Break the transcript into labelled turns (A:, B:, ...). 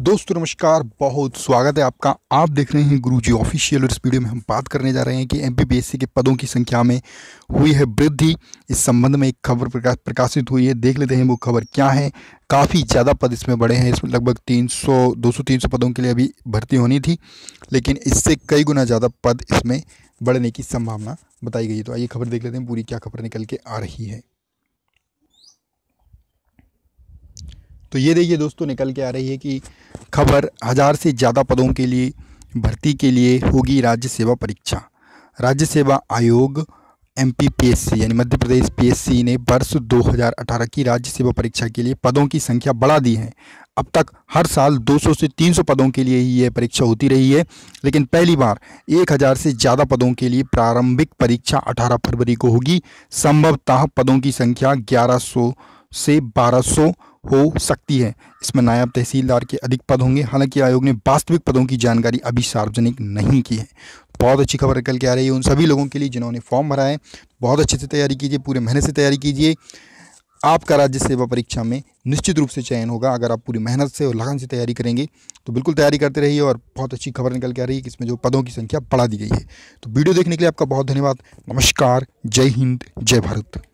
A: दोस्तों नमस्कार बहुत स्वागत है आपका आप देख रहे हैं गुरुजी ऑफिशियल और इस वीडियो में हम बात करने जा रहे हैं कि एम के पदों की संख्या में हुई है वृद्धि इस संबंध में एक खबर प्रकाशित हुई है देख लेते हैं वो खबर क्या है काफ़ी ज़्यादा पद इसमें बढ़े हैं इसमें लगभग 300 200 300 पदों के लिए अभी भर्ती होनी थी लेकिन इससे कई गुना ज़्यादा पद इसमें बढ़ने की संभावना बताई गई तो आइए खबर देख लेते हैं पूरी क्या खबर निकल के आ रही है तो ये देखिए दोस्तों निकल के आ रही है कि खबर हज़ार से ज़्यादा पदों के लिए भर्ती के लिए होगी राज्य सेवा परीक्षा राज्य सेवा आयोग एम पीएससी यानी मध्य प्रदेश पी ने वर्ष 2018 की राज्य सेवा परीक्षा के लिए पदों की संख्या बढ़ा दी है अब तक हर साल 200 से 300 पदों के लिए ही यह परीक्षा होती रही है लेकिन पहली बार 1000 से ज़्यादा पदों के लिए प्रारंभिक परीक्षा 18 फरवरी को होगी संभवतः पदों की संख्या 1100 से 1200 हो सकती है इसमें नायब तहसीलदार के अधिक पद होंगे हालांकि आयोग ने वास्तविक पदों की जानकारी अभी सार्वजनिक नहीं की है बहुत अच्छी खबर निकल के आ रही है उन सभी लोगों के लिए जिन्होंने फॉर्म भरा है बहुत अच्छे से तैयारी कीजिए पूरे मेहनत से तैयारी कीजिए आपका राज्य सेवा परीक्षा में निश्चित रूप से चयन होगा अगर आप पूरी मेहनत से और लगन से तैयारी करेंगे तो बिल्कुल तैयारी करते रहिए और बहुत अच्छी खबर निकल के आ रही है कि इसमें जो पदों की संख्या बढ़ा दी गई है तो वीडियो देखने के लिए आपका बहुत धन्यवाद नमस्कार जय हिंद जय भारत